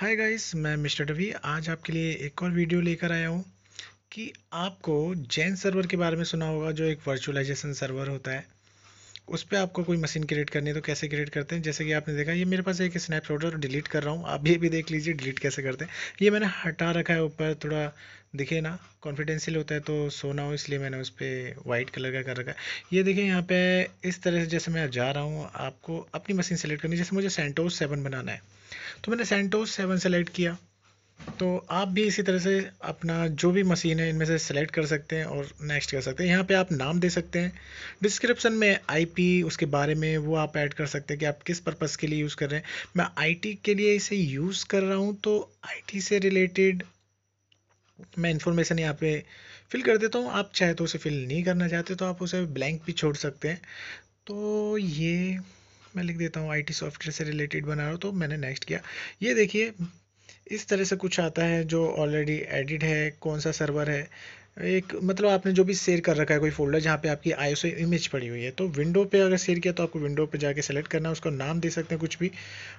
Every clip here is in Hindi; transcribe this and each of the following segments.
हाय गाइस मैं मिस्टर डवी आज आपके लिए एक और वीडियो लेकर आया हूँ कि आपको जैन सर्वर के बारे में सुना होगा जो एक वर्चुअलाइजेशन सर्वर होता है उस पर आपको कोई मशीन क्रिएट करनी है तो कैसे क्रिएट करते हैं जैसे कि आपने देखा ये मेरे पास एक स्नैपशॉट है डिलीट कर रहा हूँ आप ये भी देख लीजिए डिलीट कैसे करते हैं ये मैंने हटा रखा है ऊपर थोड़ा देखिए ना कॉन्फिडेंशियल होता है तो सोना हो इसलिए मैंने उस पर वाइट कलर का कर रखा है ये देखिए यहाँ पे इस तरह से जैसे मैं जा रहा हूँ आपको अपनी मशीन सेलेक्ट करनी जैसे मुझे सेंटोस सेवन बनाना है तो मैंने सेंटोस सेवन सेलेक्ट किया तो आप भी इसी तरह से अपना जो भी मशीन है इनमें से सेलेक्ट कर सकते हैं और नेक्स्ट कर सकते हैं यहाँ पे आप नाम दे सकते हैं डिस्क्रिप्शन में आईपी उसके बारे में वो आप ऐड कर सकते हैं कि आप किस पर्पस के लिए यूज़ कर रहे हैं मैं आईटी के लिए इसे यूज़ कर रहा हूँ तो आईटी से रिलेटेड मैं इन्फॉर्मेशन यहाँ पे फिल कर देता हूँ आप चाहे तो उसे फिल नहीं करना चाहते तो आप उसे ब्लैंक भी छोड़ सकते हैं तो ये मैं लिख देता हूँ आईटी सॉफ्टवेयर से रिलेटेड बना रहा हूँ तो मैंने नेक्स्ट किया ये देखिए इस तरह से कुछ आता है जो ऑलरेडी एडिड है कौन सा सर्वर है एक मतलब आपने जो भी शेयर कर रखा है कोई फोल्डर जहाँ पे आपकी आई इमेज पड़ी हुई है तो विंडो पे अगर शेयर किया तो आपको विंडो पे जाके सेलेक्ट करना है उसका नाम दे सकते हैं कुछ भी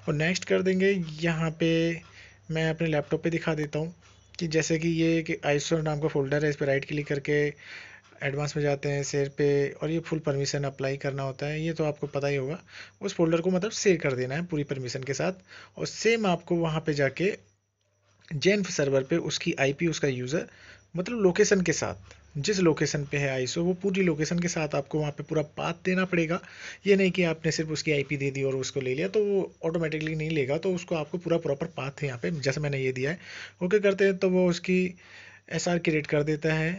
और नेक्स्ट कर देंगे यहाँ पे मैं अपने लैपटॉप पे दिखा देता हूँ कि जैसे कि ये एक आई नाम का फोल्डर है इस पर राइट क्लिक करके एडवांस में जाते हैं शेयर पे और ये फुल परमिशन अप्लाई करना होता है ये तो आपको पता ही होगा उस फोल्डर को मतलब शेयर कर देना है पूरी परमिशन के साथ और सेम आपको वहाँ पे जाके जेन सर्वर पे उसकी आईपी उसका यूज़र मतलब लोकेशन के साथ जिस लोकेशन पे है आईसो वो पूरी लोकेशन के साथ आपको वहाँ पे पूरा पाथ देना पड़ेगा ये नहीं कि आपने सिर्फ उसकी आईपी दे दी और उसको ले लिया तो वो ऑटोमेटिकली नहीं लेगा तो उसको आपको पूरा प्रॉपर पाथ है यहाँ पे जैसे मैंने ये दिया है ओके करते हैं तो वो उसकी एस आर क्रिएट कर देता है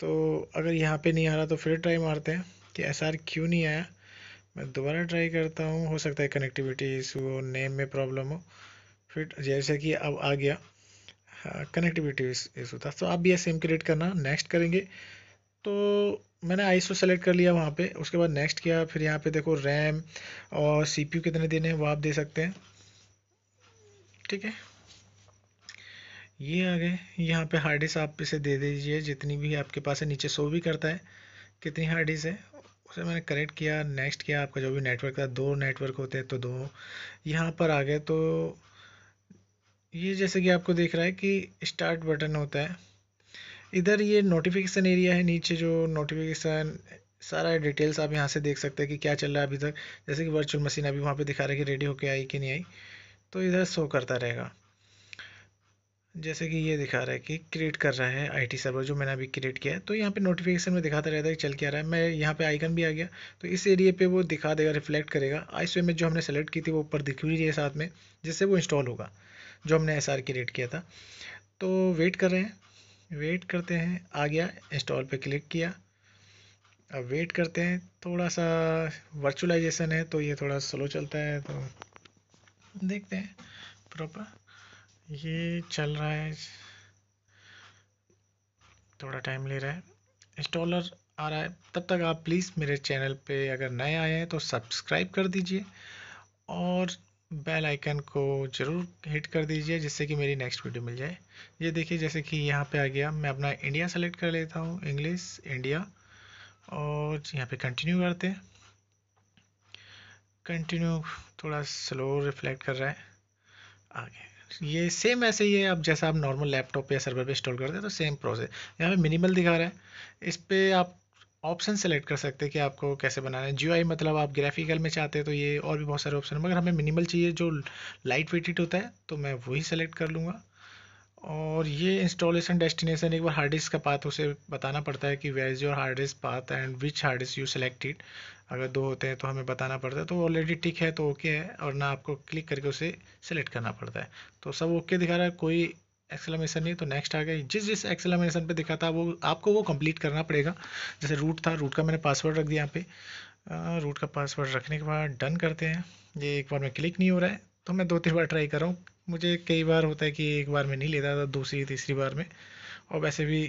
तो अगर यहाँ पर नहीं आ रहा तो फिर ट्राई मारते हैं कि एस आर क्यों नहीं आया मैं दोबारा ट्राई करता हूँ हो सकता है कनेक्टिविटी इस नेम में प्रॉब्लम हो फिर जैसे कि अब आ गया कनेक्टिविटी इशू था तो आप भी सेम क्रिएट करना नेक्स्ट करेंगे तो मैंने आई सो सेलेक्ट कर लिया वहाँ पे उसके बाद नेक्स्ट किया फिर यहाँ पे देखो रैम और सीपीयू कितने देने हैं वो आप दे सकते हैं ठीक है ये आ गए यहाँ पे हार्ड डिस्क आप इसे दे दीजिए जितनी भी आपके पास है नीचे शो भी करता है कितनी हार्ड डिस्क है उसे मैंने कनेक्ट किया नेक्स्ट किया आपका जो भी नेटवर्क था दो नेटवर्क होते हैं तो दो यहाँ पर आ गए तो ये जैसे कि आपको देख रहा है कि स्टार्ट बटन होता है इधर ये नोटिफिकेशन एरिया है नीचे जो नोटिफिकेशन सारा डिटेल्स आप यहाँ से देख सकते हैं कि क्या चल रहा है अभी तक जैसे कि वर्चुअल मशीन अभी वहाँ पे दिखा रहा है कि रेडी होके आई कि नहीं आई तो इधर शो करता रहेगा जैसे कि ये दिखा रहा है कि क्रिएट कर रहा है आईटी सर्वर जो मैंने अभी क्रिएट किया है तो यहाँ पे नोटिफिकेशन में दिखाता रहता है कि चल क्या रहा है मैं यहाँ पे आइकन भी आ गया तो इस एरिया पे वो दिखा देगा रिफ्लेक्ट करेगा आइस इमेज जो हमने सेलेक्ट की थी वो ऊपर दिख भी रही है साथ में जिससे वो इंस्टॉल होगा जो हमने एस क्रिएट किया था तो वेट कर रहे हैं वेट करते हैं आ गया इंस्टॉल पर क्लिक किया अब वेट करते हैं थोड़ा सा वर्चुअलाइजेशन है तो ये थोड़ा स्लो चलता है तो देखते हैं प्रॉपर ये चल रहा है थोड़ा टाइम ले रहा है इंस्टॉलर आ रहा है तब तक आप प्लीज़ मेरे चैनल पे अगर नए आए हैं तो सब्सक्राइब कर दीजिए और बेल आइकन को ज़रूर हिट कर दीजिए जिससे कि मेरी नेक्स्ट वीडियो मिल जाए ये देखिए जैसे कि यहाँ पे आ गया मैं अपना इंडिया सेलेक्ट कर लेता हूँ इंग्लिश इंडिया और यहाँ पे कंटिन्यू करते हैं कंटिन्यू थोड़ा स्लो रिफ्लेक्ट कर रहा है आगे ये सेम ऐसे ही है अब जैसा आप नॉर्मल लैपटॉप या सर्वर पे इंस्टॉल करते हैं तो सेम प्रोसेस यहाँ पे मिनिमल दिखा रहा है इस पर आप ऑप्शन सेलेक्ट कर सकते हैं कि आपको कैसे बनाना है जी मतलब आप ग्राफिकल में चाहते हैं तो ये और भी बहुत सारे ऑप्शन मगर हमें मिनिमल चाहिए जो लाइट वेटेड होता है तो मैं वही सेलेक्ट कर लूँगा और ये इंस्टॉलेशन डेस्टिनेशन एक बार हार्ड डिस्क का पाथ उसे बताना पड़ता है कि where is your hard disk path and which hard disk you selected अगर दो होते हैं तो हमें बताना पड़ता है तो ऑलरेडी टिक है तो ओके है और ना आपको क्लिक करके उसे सेलेक्ट करना पड़ता है तो सब ओके दिखा रहा है कोई एक्सलामेशन नहीं तो नेक्स्ट आ गया जिस जिस एक्सलामेशन पे दिखा था वो आपको वो कंप्लीट करना पड़ेगा जैसे रूट था रूट का मैंने पासवर्ड रख दिया यहाँ पे रूट का पासवर्ड रखने के बाद डन करते हैं ये एक बार में क्लिक नहीं हो रहा है तो मैं दो तीन बार ट्राई कर रहा हूँ मुझे कई बार होता है कि एक बार में नहीं लेता था दूसरी तीसरी बार में और वैसे भी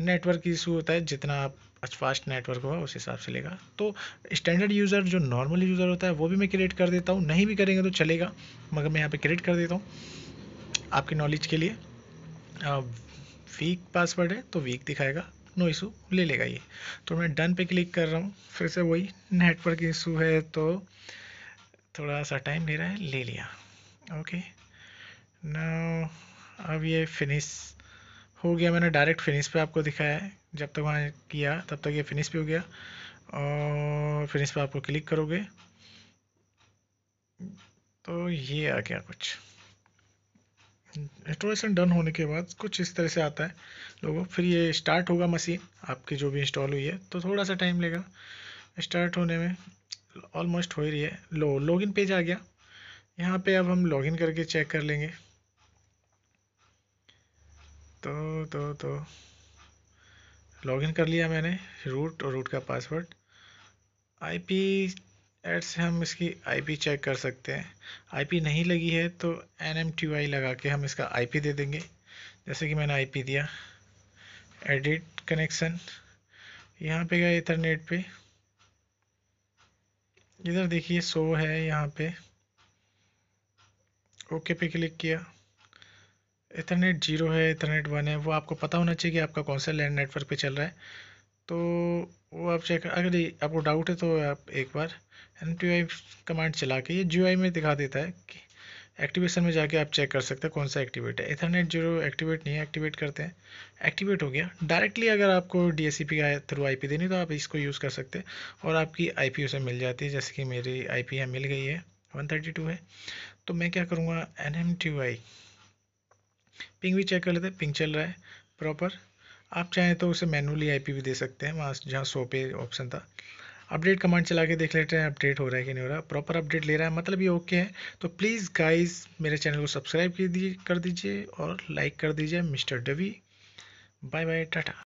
नेटवर्क इशू होता है जितना आप फास्ट नेटवर्क होगा उस हिसाब से लेगा तो स्टैंडर्ड यूज़र जो नॉर्मल यूज़र होता है वो भी मैं क्रिएट कर देता हूँ नहीं भी करेंगे तो चलेगा मगर मैं यहाँ पे क्रिएट कर देता हूँ आपके नॉलेज के लिए वीक पासवर्ड है तो वीक दिखाएगा नो इशू ले लेगा ये तो मैं डन पे क्लिक कर रहा हूँ फिर से वही नेटवर्क इशू है तो थोड़ा सा टाइम ले रहा है ले लिया ओके नाउ अब ये फिनिश हो गया मैंने डायरेक्ट फिनिश पे आपको दिखाया है जब तक वहाँ किया तब तक ये फिनिश पे हो गया और फिनिश पे आपको क्लिक करोगे तो ये आ गया कुछ इंस्टॉलेशन डन होने के बाद कुछ इस तरह से आता है लोगों फिर ये स्टार्ट होगा मशीन आपकी जो भी इंस्टॉल हुई है तो थोड़ा सा टाइम लेगा स्टार्ट होने में ऑलमोस्ट हो ही रही है लो लॉगिन पेज आ गया यहाँ पे अब हम लॉगिन करके चेक कर लेंगे तो तो तो लॉगिन कर लिया मैंने रूट और रूट का पासवर्ड आईपी एड से हम इसकी आईपी चेक कर सकते हैं आईपी नहीं लगी है तो एन लगा के हम इसका आईपी दे देंगे जैसे कि मैंने आईपी दिया एडिट कनेक्शन यहाँ पे गए इथरनेट पे इधर देखिए सो है यहाँ पे ओके पे क्लिक किया इथरनेट जीरो है इथरनेट वन है वो आपको पता होना चाहिए कि आपका कौन सा लैंड नेटवर्क पे चल रहा है तो वो आप चेक अगर आपको डाउट है तो आप एक बार एन कमांड चला के ये जी में दिखा देता है कि एक्टिवेशन में जाके आप चेक कर सकते हैं कौन सा एक्टिवेट है इथरनेट जीरो एक्टिवेट नहीं है एक्टिवेट करते हैं एक्टिवेट हो गया डायरेक्टली अगर आपको डी एस का थ्रू आई देनी तो आप इसको यूज़ कर सकते हैं और आपकी आई पी उसे मिल जाती है जैसे कि मेरी आई पी मिल गई है वन थर्टी टू है तो मैं क्या करूँगा N M T I ping भी चेक कर लेते हैं पिंग चल रहा है प्रॉपर आप चाहें तो उसे मैनुअली आईपी भी दे सकते हैं वहाँ जहाँ सो पे ऑप्शन था अपडेट कमांड चला के देख लेते हैं अपडेट हो रहा है कि नहीं हो रहा प्रॉपर अपडेट ले रहा है मतलब ये ओके है तो प्लीज़ गाइस मेरे चैनल को सब्सक्राइब कर दीजिए और लाइक कर दीजिए मिस्टर डवी बाय बाय टाटा